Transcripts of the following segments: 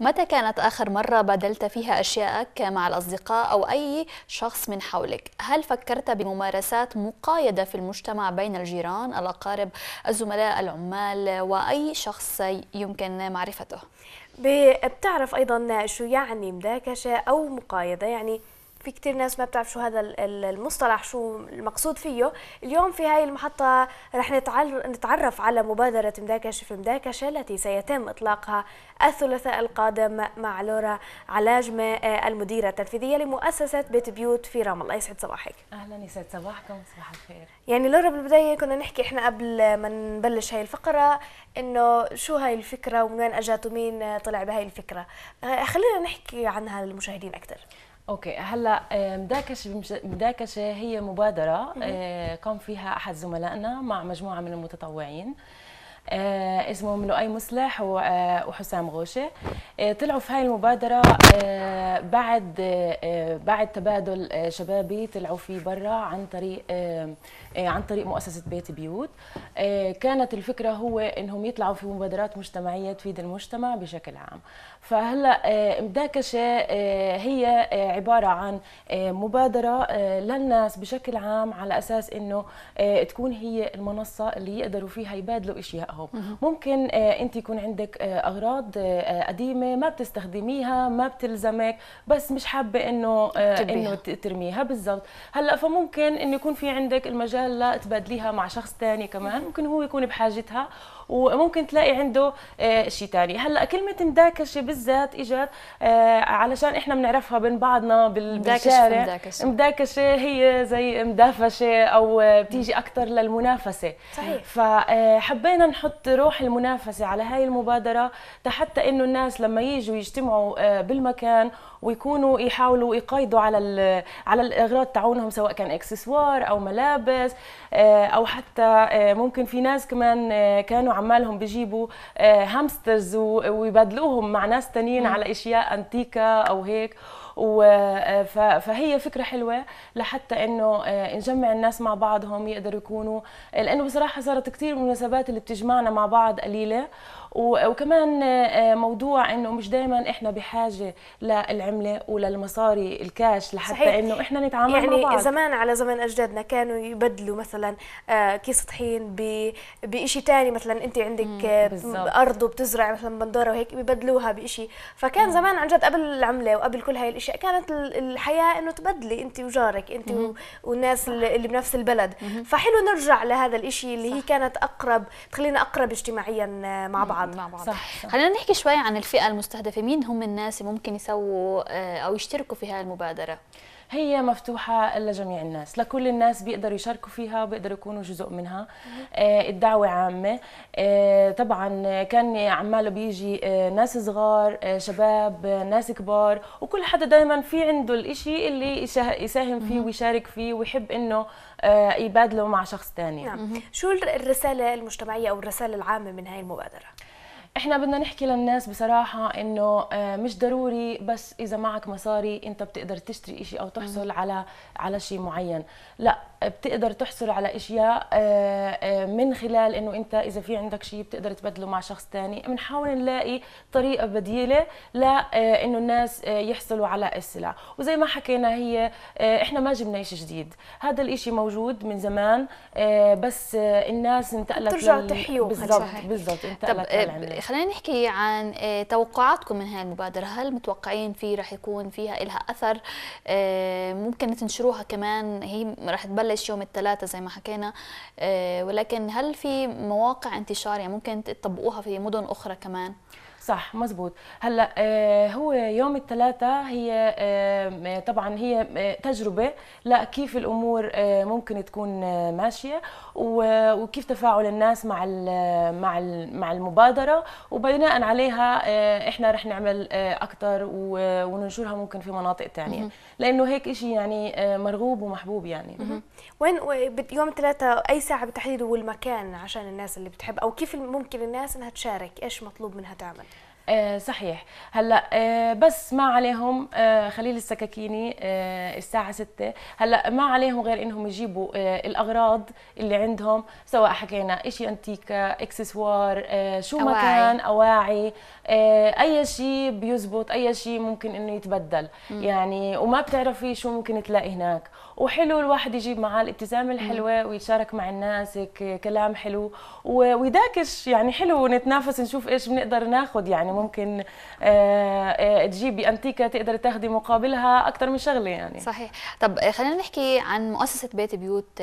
متى كانت آخر مرة بادلت فيها أشيائك مع الأصدقاء أو أي شخص من حولك؟ هل فكرت بممارسات مقايدة في المجتمع بين الجيران، الأقارب، الزملاء، العمال وأي شخص يمكن معرفته؟ بتعرف أيضا شو يعني مداكشة أو مقايدة يعني في كثير ناس ما بتعرف شو هذا المصطلح شو المقصود فيه اليوم في هاي المحطة رح نتعرف على مبادرة مداكش في مداكشة التي سيتم إطلاقها الثلاثاء القادم مع لورا علاجمة آه، المديرة التنفيذية لمؤسسة بيت بيوت في رام الله يسعد صباحك أهلا يسعد صباحكم صباح الخير يعني لورا بالبداية كنا نحكي إحنا قبل ما نبلش هاي الفقرة إنه شو هاي الفكرة ومن وين أجت ومين طلع بهاي الفكرة آه، خلينا نحكي عنها للمشاهدين أكثر اوكي هلا مداكشه مداكشه هي مبادره قام آه، فيها احد زملائنا مع مجموعه من المتطوعين آه، اسمهم لؤي مصلح آه، وحسام غوشه طلعوا في هاي المبادره بعد بعد تبادل شبابي طلعوا فيه برا عن طريق آه، عن طريق مؤسسه بيت بيوت آه، كانت الفكره هو انهم يطلعوا في مبادرات مجتمعيه تفيد المجتمع بشكل عام فهلا آه، مداكشه هي عباره عن مبادره للناس بشكل عام على اساس انه تكون هي المنصه اللي يقدروا فيها يبادلوا اشيائهم ممكن انت يكون عندك اغراض قديمه ما بتستخدميها ما بتلزمك بس مش حابه انه انه ترميها بالضبط هلا فممكن انه يكون في عندك المجال مجال لتبادليها مع شخص ثاني كمان ممكن هو يكون بحاجتها وممكن تلاقي عنده آه، شيء ثاني هلا كلمه مداكشه بالذات اجت آه، علشان احنا بنعرفها بين بعضنا بالشارع مداكشة. مداكشه هي زي مدافشه او بتيجي اكثر للمنافسه صحيح فحبينا آه، نحط روح المنافسه على هاي المبادره حتى انه الناس لما يجوا يجتمعوا بالمكان ويكونوا يحاولوا يقيدوا على على الاغراض تاعونهم سواء كان اكسسوار او ملابس او حتى ممكن في ناس كمان كانوا عمالهم بيجيبوا هامسترز آه، ويبدلوهم مع ناس تانيين على اشياء انتيكه او هيك آه، فهي فكره حلوه لحتى انه آه، نجمع الناس مع بعضهم يقدروا يكونوا لانه بصراحه صارت كثير من المناسبات اللي بتجمعنا مع بعض قليله وكمان آه، آه، موضوع انه مش دائما احنا بحاجه للعمله وللمصاري الكاش لحتى صحيح. انه احنا نتعامل يعني مع بعض زمان على زمن اجدادنا كانوا يبدلوا مثلا آه، كيس طحين بشيء ثاني مثلا انت عندك ارض وبتزرع مثلا بندوره وهيك ببدلوها بشيء فكان زمان عن جد قبل العمله وقبل كل هاي الاشياء كانت الحياه انه تبدلي انت وجارك انت مم. والناس اللي بنفس البلد مم. فحلو نرجع لهذا الشيء اللي صح. هي كانت اقرب تخلينا اقرب اجتماعيا مع بعض بعض مع بعض صح, صح. خلينا نحكي شوي عن الفئه المستهدفه مين هم الناس اللي ممكن يسووا آه، او يشتركوا في هاي المبادره هي مفتوحة لجميع الناس لكل الناس بيقدروا يشاركوا فيها بيقدروا يكونوا جزء منها آه، الدعوة عامة آه، طبعا كان عماله بيجي ناس صغار شباب ناس كبار وكل حدا دائما في عنده الإشي اللي يساهم فيه ويشارك فيه ويحب إنه يبادله مع شخص تاني نعم. شو الرسالة المجتمعية أو الرسالة العامة من هاي المبادرة؟ احنا بدنا نحكي للناس بصراحه انه آه، مش ضروري بس اذا معك مصاري انت بتقدر تشتري اشي او تحصل على على شيء معين لا بتقدر تحصل على اشياء آه، آه، من خلال انه انت اذا في عندك شيء بتقدر تبدله مع شخص ثاني بنحاول نلاقي طريقه بديله لانه آه، الناس يحصلوا على السلع وزي ما حكينا هي احنا ما جبنا شيء جديد هذا الاشي موجود من زمان بس الناس انتقلت ترجع لل... تحيوا بالضبط بالضبط انتقلت خلينا نحكي عن توقعاتكم من هاي المبادره هل متوقعين في رح يكون فيها لها اثر ممكن تنشروها كمان هي رح تبلش بلش يوم الثلاثاء زي ما حكينا آه، ولكن هل في مواقع انتشار يعني ممكن تطبقوها في مدن اخرى كمان صح مزبوط هلا آه، هو يوم الثلاثاء هي آه، طبعا هي آه، تجربه لكيف الامور ممكن تكون ماشيه وكيف تفاعل الناس مع مع مع المبادره وبناء عليها احنا رح نعمل اكثر وننشرها ممكن في مناطق ثانيه لانه هيك شيء يعني مرغوب ومحبوب يعني وين يوم الثلاثاء اي ساعه بالتحديد والمكان عشان الناس اللي بتحب او كيف ممكن الناس انها تشارك ايش مطلوب منها تعمل آه، صحيح هلا آه، بس ما عليهم آه، خليل السكاكيني الساعة 6 هلا ما عليهم غير انهم يجيبوا الأغراض اللي عندهم سواء حكينا إشي أنتيكا إكسسوار شو ما كان أواعي آه، اي شيء بيزبط اي شيء ممكن انه يتبدل مم. يعني وما بتعرفي شو ممكن تلاقي هناك وحلو الواحد يجيب معاه الابتسامه الحلوه ويشارك مع الناس كلام حلو ويداكش يعني حلو نتنافس نشوف ايش بنقدر ناخذ يعني ممكن آه، آه، تجيبي انتيكا تقدري تاخذي مقابلها اكثر من شغله يعني صحيح طب خلينا نحكي عن مؤسسه بيت بيوت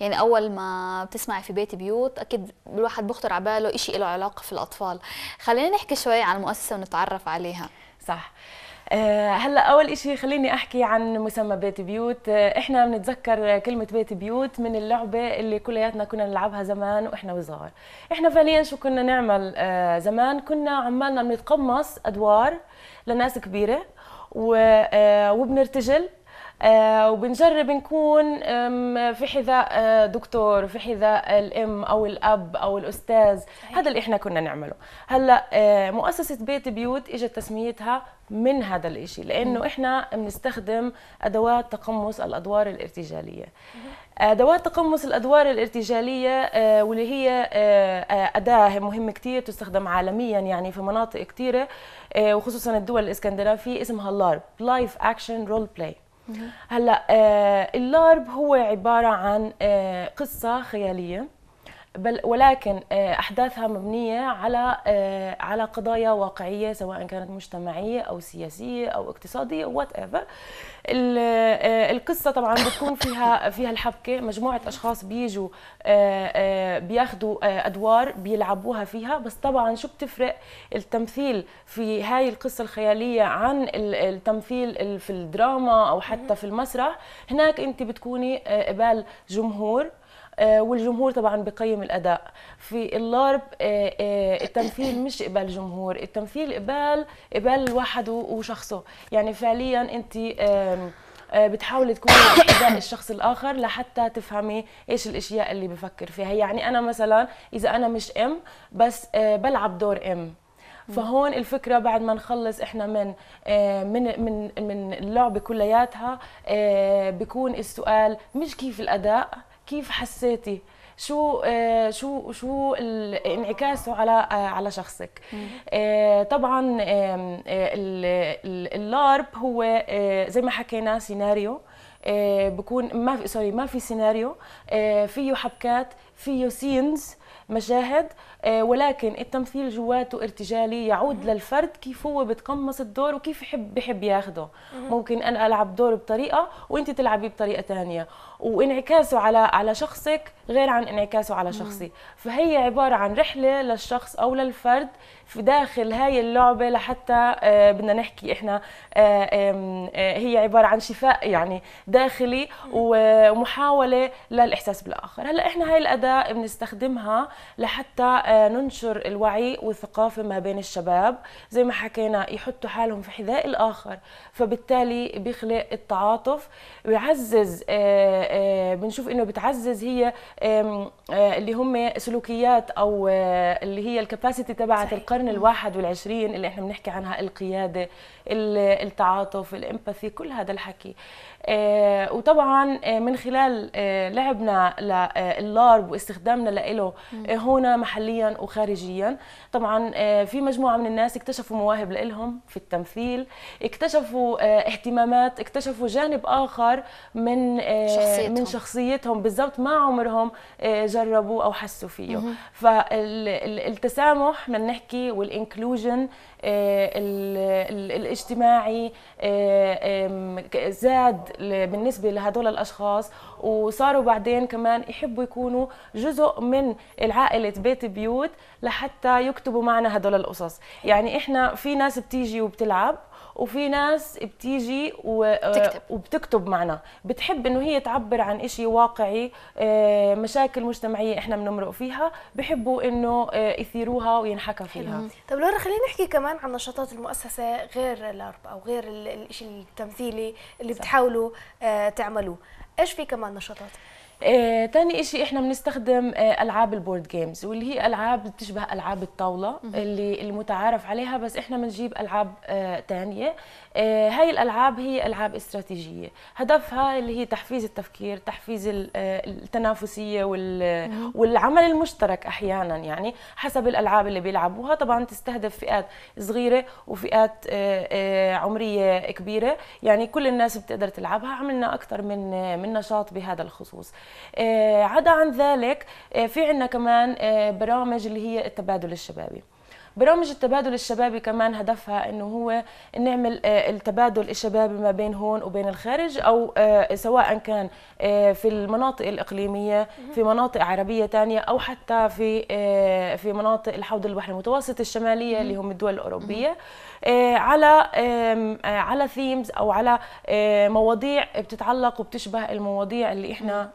يعني اول ما بتسمعي في بيت بيوت اكيد الواحد بخطر على باله شيء له علاقه في الاطفال خلينا نحكي شوي عن المؤسسة ونتعرف عليها صح آه، هلا اول شيء خليني احكي عن مسمى بيت بيوت آه، احنا بنتذكر كلمه بيت بيوت من اللعبه اللي كلياتنا كنا نلعبها زمان واحنا وصغار احنا فعليا شو كنا نعمل آه، زمان كنا عمالنا بنتقمص ادوار لناس كبيره وبنرتجل آه، وبنجرب نكون في حذاء آه، دكتور في حذاء الام او الاب او الاستاذ هذا اللي احنا كنا نعمله هلا آه، مؤسسه بيت بيوت اجت تسميتها من هذا الإشي لأنه إحنا بنستخدم أدوات تقمص الأدوار الارتجالية أدوات تقمص الأدوار الارتجالية واللي هي أداة مهمة كثير تستخدم عالميا يعني في مناطق كثيره وخصوصا الدول الإسكندنافية اسمها اللارب لايف أكشن رول بلاي هلا آه، اللارب هو عباره عن آه، قصه خياليه بل ولكن آه، احداثها مبنيه على آه، على قضايا واقعيه سواء كانت مجتمعيه او سياسيه او اقتصاديه وات ايفر آه، القصه طبعا بتكون فيها فيها الحبكه مجموعه اشخاص بيجوا بياخذوا ادوار بيلعبوها فيها بس طبعا شو بتفرق التمثيل في هاي القصه الخياليه عن التمثيل في الدراما او حتى في المسرح هناك انت بتكوني قبال جمهور آه، والجمهور طبعا بقيم الاداء في اللارب آه، آه، التمثيل مش قبال جمهور التمثيل قبال قبال الواحد وشخصه يعني فعليا انت بتحاولي تكوني اداء الشخص الاخر لحتى تفهمي ايش الاشياء اللي بفكر فيها يعني انا مثلا اذا انا مش ام بس بلعب دور ام فهون الفكره بعد ما نخلص احنا من من من من اللعبه كلياتها بكون السؤال مش كيف الاداء كيف حسيتي شو آه، شو شو انعكاسه على آه، على شخصك آه، طبعا اللارب هو زي ما حكينا سيناريو بكون ما في سوري ما في سيناريو فيه حبكات فيه سينز مشاهد آه، ولكن التمثيل جواته ارتجالي يعود للفرد كيف هو بتقمص الدور وكيف يحب بحب ياخده ممكن انا العب دور بطريقه وانت تلعبيه بطريقه ثانيه وانعكاسه على على شخصك غير عن انعكاسه على شخصي فهي عباره عن رحله للشخص او للفرد في داخل هاي اللعبه لحتى آه، بدنا نحكي احنا آه، هي عباره عن شفاء يعني داخلي ومحاوله للاحساس بالاخر هلا احنا هاي الاداه بنستخدمها لحتى آه، ننشر الوعي والثقافه ما بين الشباب زي ما حكينا يحطوا حالهم في حذاء الاخر فبالتالي بيخلق التعاطف بيعزز آه، آه، بنشوف انه بتعزز هي اللي هم سلوكيات او اللي هي الكباسيتي تبعت القرن الواحد والعشرين اللي احنا بنحكي عنها القياده التعاطف الامباثي كل هذا الحكي آه، وطبعا آه، من خلال آه، لعبنا للارب واستخدامنا له هنا محليا وخارجيا طبعا في مجموعه من الناس اكتشفوا مواهب لهم في التمثيل اكتشفوا اهتمامات اكتشفوا جانب اخر من شخصيتهم. من شخصيتهم بالضبط ما عمرهم جربوا او حسوا فيه فالتسامح بدنا نحكي والانكلوجن آه، الاجتماعي آه، زاد بالنسبه لهدول الاشخاص وصاروا بعدين كمان يحبوا يكونوا جزء من العائله بيت بيوت لحتى يكتبوا معنا هدول القصص يعني احنا في ناس بتيجي وبتلعب وفي ناس بتيجي و... آه، وبتكتب معنا بتحب انه هي تعبر عن إشي واقعي آه، مشاكل مجتمعيه احنا بنمرق فيها بحبوا انه آه، يثيروها وينحكى فيها طب لورا خلينا نحكي كمان عن نشاطات المؤسسه غير الارب او غير الشيء التمثيلي اللي بتحاولوا تعملوه ايش في كمان نشاطات ثاني آه، شيء إحنا بنستخدم آه، ألعاب البورد جيمز واللي هي ألعاب بتشبه ألعاب الطاولة اللي المتعارف عليها بس إحنا بنجيب ألعاب ثانيه تانية آه، هاي الالعاب هي العاب استراتيجيه هدفها اللي هي تحفيز التفكير تحفيز آه، التنافسيه والعمل المشترك احيانا يعني حسب الالعاب اللي بيلعبوها طبعا تستهدف فئات صغيره وفئات آه، عمريه كبيره يعني كل الناس بتقدر تلعبها عملنا اكثر من من نشاط بهذا الخصوص عدا عن ذلك في عندنا كمان برامج اللي هي التبادل الشبابي برامج التبادل الشبابي كمان هدفها انه هو نعمل آه، التبادل الشبابي ما بين هون وبين الخارج او آه، سواء كان آه، في المناطق الاقليميه في مناطق عربيه ثانيه او حتى في في مناطق الحوض البحري المتوسط الشماليه اللي هم الدول الاوروبيه آه، على آه، على ثيمز او على آه، مواضيع بتتعلق وبتشبه المواضيع اللي احنا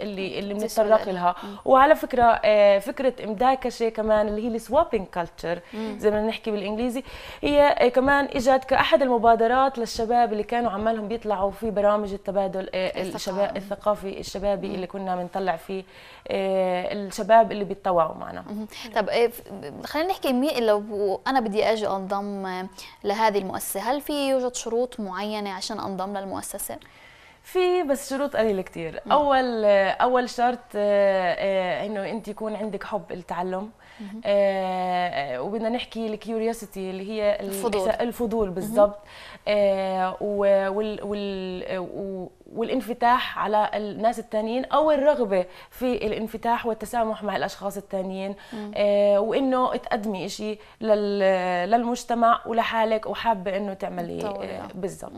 اللي اللي بنتطرق لها وعلى فكره فكره مداكشه كمان اللي هي السوابينج كلتشر زي ما بنحكي بالانجليزي هي كمان اجت كاحد المبادرات للشباب اللي كانوا عمالهم بيطلعوا في برامج التبادل الشباب الثقافي الشبابي اللي كنا بنطلع فيه الشباب اللي بيتطوعوا معنا طب خلينا نحكي مين لو انا بدي اجي انضم لهذه المؤسسه هل في يوجد شروط معينه عشان انضم للمؤسسه في بس شروط قليله كثير اول اول شرط آه، آه، انه انت يكون عندك حب التعلم آه، وبدنا نحكي الكيوريوسيتي اللي هي الفضول الفضول بالضبط وال والانفتاح على الناس التانيين او الرغبه في الانفتاح والتسامح مع الاشخاص التانيين آه وانه تقدمي شيء للمجتمع ولحالك وحابه انه تعملي آه, آه. نعم، بالضبط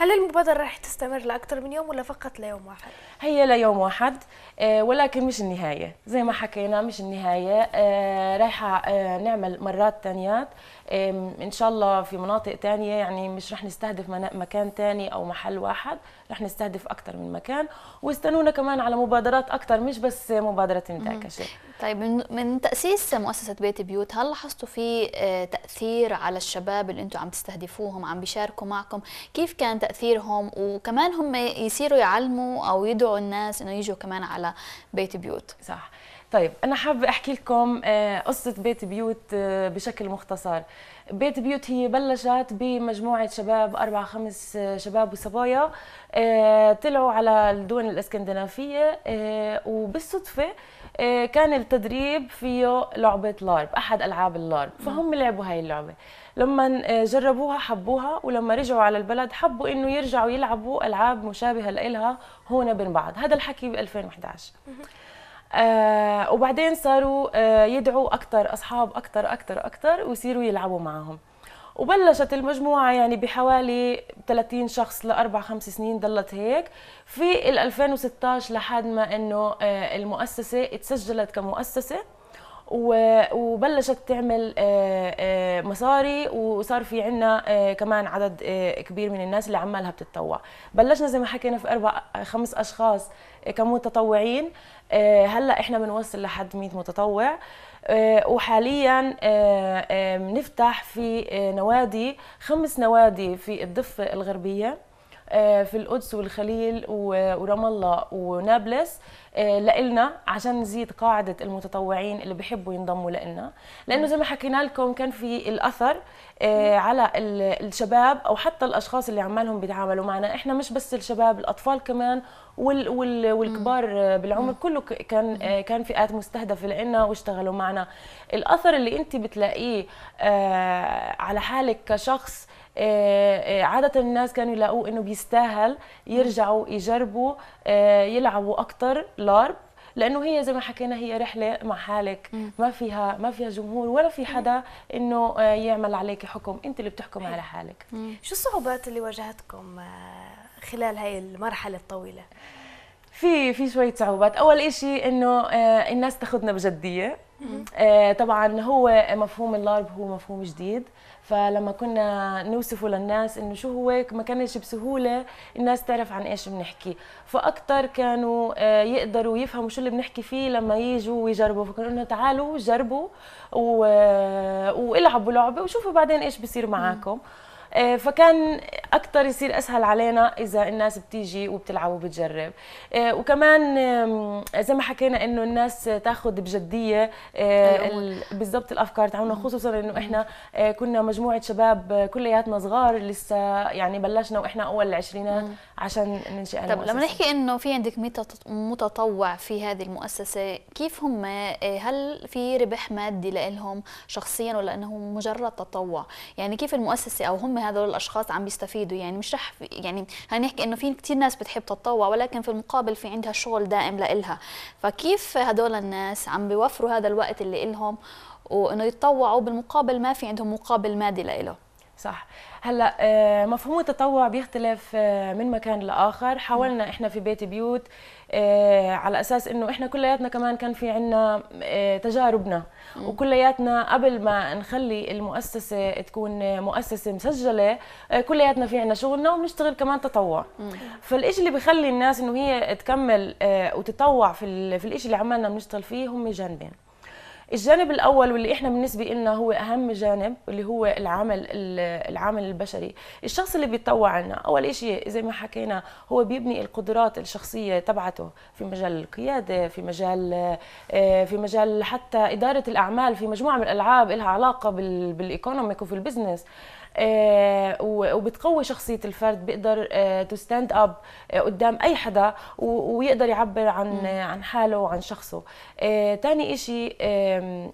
هل المبادره رح تستمر لاكثر من يوم ولا فقط ليوم واحد هي ليوم واحد آه ولكن مش النهايه زي ما حكينا مش النهايه آه رايحه آه نعمل مرات ثانيات ان شاء الله في مناطق ثانيه يعني مش رح نستهدف مكان ثاني او محل واحد رح نستهدف نستهدف اكثر من مكان واستنونا كمان على مبادرات اكثر مش بس مبادره انتاج كشيء طيب من, من تاسيس مؤسسه بيت بيوت هل لاحظتوا في آه، تاثير على الشباب اللي انتم عم تستهدفوهم عم بيشاركوا معكم كيف كان تاثيرهم وكمان هم يصيروا يعلموا او يدعوا الناس انه يجوا كمان على بيت بيوت صح طيب انا حابه احكي لكم آه، قصه بيت بيوت آه، بشكل مختصر بيت بيوت هي بلشت بمجموعه شباب اربع خمس آه، شباب وصبايا طلعوا على الدول الاسكندنافيه وبالصدفه كان التدريب فيه لعبه لارب احد العاب اللارب فهم لعبوا هاي اللعبه لما جربوها حبوها ولما رجعوا على البلد حبوا انه يرجعوا يلعبوا العاب مشابهه لها هون بين بعض هذا الحكي ب 2011 آه وبعدين صاروا آه يدعوا اكثر اصحاب اكثر اكثر اكثر ويصيروا يلعبوا معهم وبلشت المجموعة يعني بحوالي 30 شخص لأربع خمس سنين ضلت هيك في ال 2016 لحد ما إنه آه، المؤسسة تسجلت كمؤسسة وبلشت تعمل آه، آه، مصاري وصار في عنا آه، كمان عدد كبير من الناس اللي عمالها بتتطوع بلشنا زي ما حكينا في أربع خمس أشخاص كمتطوعين هلا احنا بنوصل لحد 100 متطوع وحاليا بنفتح في نوادي خمس نوادي في الضفة الغربية آه، في القدس والخليل ورام الله ونابلس آه، لإلنا عشان نزيد قاعدة المتطوعين اللي بيحبوا ينضموا لإلنا لأنه زي ما حكينا لكم كان في الأثر آه، على الشباب أو حتى الأشخاص اللي عمالهم بيتعاملوا معنا إحنا مش بس الشباب الأطفال كمان وال والكبار بالعمر كله كان كان فئات مستهدفه لنا واشتغلوا معنا الاثر اللي انت بتلاقيه على حالك كشخص آه، آه، عاده الناس كانوا يلاقوه انه بيستاهل يرجعوا يجربوا آه، يلعبوا اكثر لارب لانه هي زي ما حكينا هي رحله مع حالك ما فيها ما فيها جمهور ولا في حدا انه يعمل عليك حكم انت اللي بتحكمي على حالك شو الصعوبات اللي واجهتكم خلال هاي المرحله الطويله في في شويه صعوبات اول شيء انه الناس تاخذنا بجديه آه، طبعا هو مفهوم اللارب هو مفهوم جديد فلما كنا نوصفه للناس انه شو هو ما كانش بسهوله الناس تعرف عن ايش بنحكي فاكثر كانوا آه، يقدروا يفهموا شو اللي بنحكي فيه لما يجوا ويجربوا فكنا قلنا تعالوا جربوا آه، والعبوا لعبه وشوفوا بعدين ايش بصير معاكم آه، فكان اكثر يصير اسهل علينا اذا الناس بتيجي وبتلعب وبتجرب آه، وكمان زي ما حكينا انه الناس تاخذ بجديه آه، بالضبط الافكار تاعنا خصوصا انه احنا كنا مجموعه شباب كلياتنا صغار لسه يعني بلشنا واحنا اول العشرينات عشان ننشئ طب لما نحكي انه في عندك متطوع في هذه المؤسسه كيف هم هل في ربح مادي لهم شخصيا ولا انه مجرد تطوع يعني كيف المؤسسه او هم هذول الاشخاص عم بيستفيدوا يعني مش رح يعني خلينا نحكي انه في كثير ناس بتحب تتطوع ولكن في المقابل في عندها شغل دائم لإلها فكيف هذول الناس عم بيوفروا هذا الوقت اللي لهم وانه يتطوعوا بالمقابل ما في عندهم مقابل مادي لإله صح هلا آه، مفهوم التطوع بيختلف آه، من مكان لاخر حاولنا احنا في بيت بيوت آه، على اساس انه احنا كلياتنا كمان كان في عنا تجاربنا وكلياتنا قبل ما نخلي المؤسسه تكون مؤسسه مسجله كلياتنا في عنا شغلنا وبنشتغل كمان تطوع فالشيء اللي بخلي الناس انه هي تكمل وتتطوع في في الشيء اللي عمالنا بنشتغل فيه هم جانبين الجانب الاول واللي احنا بالنسبه لنا هو اهم جانب اللي هو العمل العامل البشري الشخص اللي بيتطوع عنا اول شيء زي ما حكينا هو بيبني القدرات الشخصيه تبعته في مجال القياده في مجال آه، في مجال حتى اداره الاعمال في مجموعه من الالعاب لها علاقه بالايكونوميك وفي البزنس آه، وبتقوي شخصيه الفرد بيقدر تو ستاند اب قدام اي حدا ويقدر يعبر عن آه، عن حاله وعن شخصه ثاني آه، شيء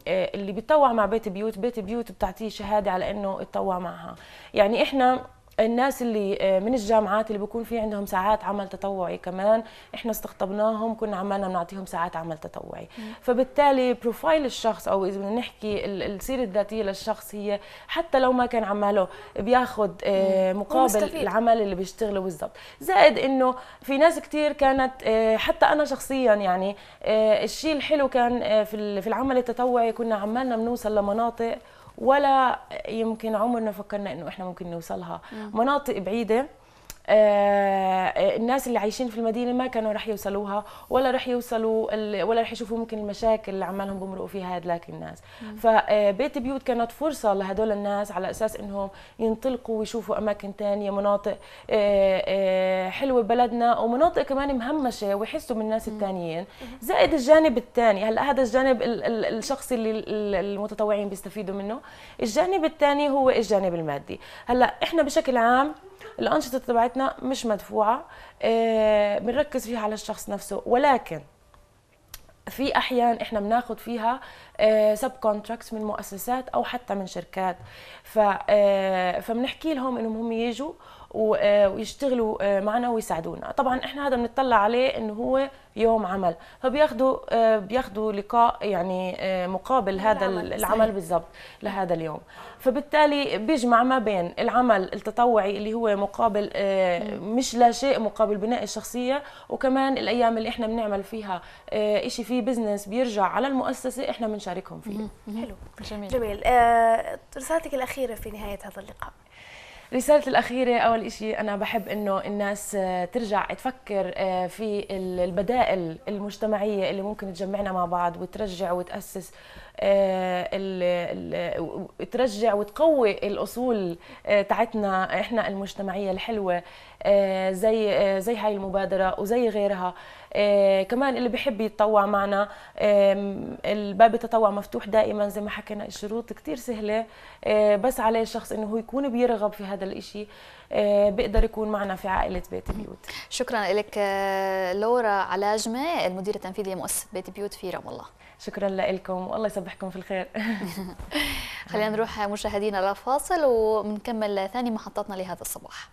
اللي بيتطوع مع بيت بيوت بيت بيوت بتعطيه شهاده على انه اتطوع معها يعني احنا الناس اللي آه، من الجامعات اللي بكون في عندهم ساعات عمل تطوعي كمان احنا استقطبناهم كنا عمالنا بنعطيهم ساعات عمل تطوعي فبالتالي بروفايل الشخص او اذا بدنا نحكي السيره الذاتيه للشخص هي حتى لو ما كان عماله بياخذ آه، مقابل مستفيد. العمل اللي بيشتغله بالضبط زائد انه في ناس كثير كانت آه، حتى انا شخصيا يعني الشيء الحلو كان في العمل التطوعي كنا عمالنا بنوصل لمناطق ولا يمكن عمرنا فكرنا انه احنا ممكن نوصلها مناطق بعيده آه،, آه الناس اللي عايشين في المدينه ما كانوا رح يوصلوها ولا رح يوصلوا ولا رح يشوفوا ممكن المشاكل اللي عمالهم بمرقوا فيها هذلاك الناس مم. فبيت آه، بيوت كانت فرصه لهدول الناس على اساس انهم ينطلقوا ويشوفوا اماكن ثانيه مناطق آه آه حلوه ببلدنا ومناطق كمان مهمشه ويحسوا من الناس الثانيين زائد الجانب الثاني هلا هذا الجانب الشخصي اللي المتطوعين بيستفيدوا منه الجانب الثاني هو الجانب المادي هلا احنا بشكل عام الانشطه تبعتنا مش مدفوعه آه، بنركز فيها على الشخص نفسه ولكن في احيان احنا بناخذ فيها سب آه، كونتراكت من مؤسسات او حتى من شركات آه، فبنحكي لهم انهم هم يجوا آه، ويشتغلوا آه، معنا ويساعدونا طبعا احنا هذا بنطلع عليه انه هو يوم عمل فبياخذوا آه، بياخذوا لقاء يعني مقابل هذا العمل, العمل بالضبط لهذا اليوم فبالتالي بيجمع ما بين العمل التطوعي اللي هو مقابل مش لا شيء مقابل بناء الشخصيه وكمان الايام اللي احنا بنعمل فيها شيء فيه بزنس بيرجع على المؤسسه احنا بنشاركهم فيه حلو جميل جميل رسالتك الاخيره في نهايه هذا اللقاء رسالتي الأخيرة أول شيء أنا بحب إنه الناس آه، ترجع تفكر آه، في البدائل المجتمعية اللي ممكن تجمعنا مع بعض وترجع وتأسس آه، ترجع وتقوي الاصول آه، تاعتنا احنا المجتمعيه الحلوه آه، زي زي هاي المبادره وزي غيرها كمان اللي بحب يتطوع معنا الباب التطوع مفتوح دائما زي ما حكينا الشروط كثير سهله بس عليه الشخص انه هو يكون بيرغب في هذا الإشي بيقدر يكون معنا في عائله بيت بيوت شكرا لك لورا علاجمه المديره التنفيذيه لمؤسسه بيت بيوت في رام الله شكرا لكم والله يصبحكم في الخير خلينا نروح مشاهدينا لفاصل وبنكمل ثاني محطتنا لهذا الصباح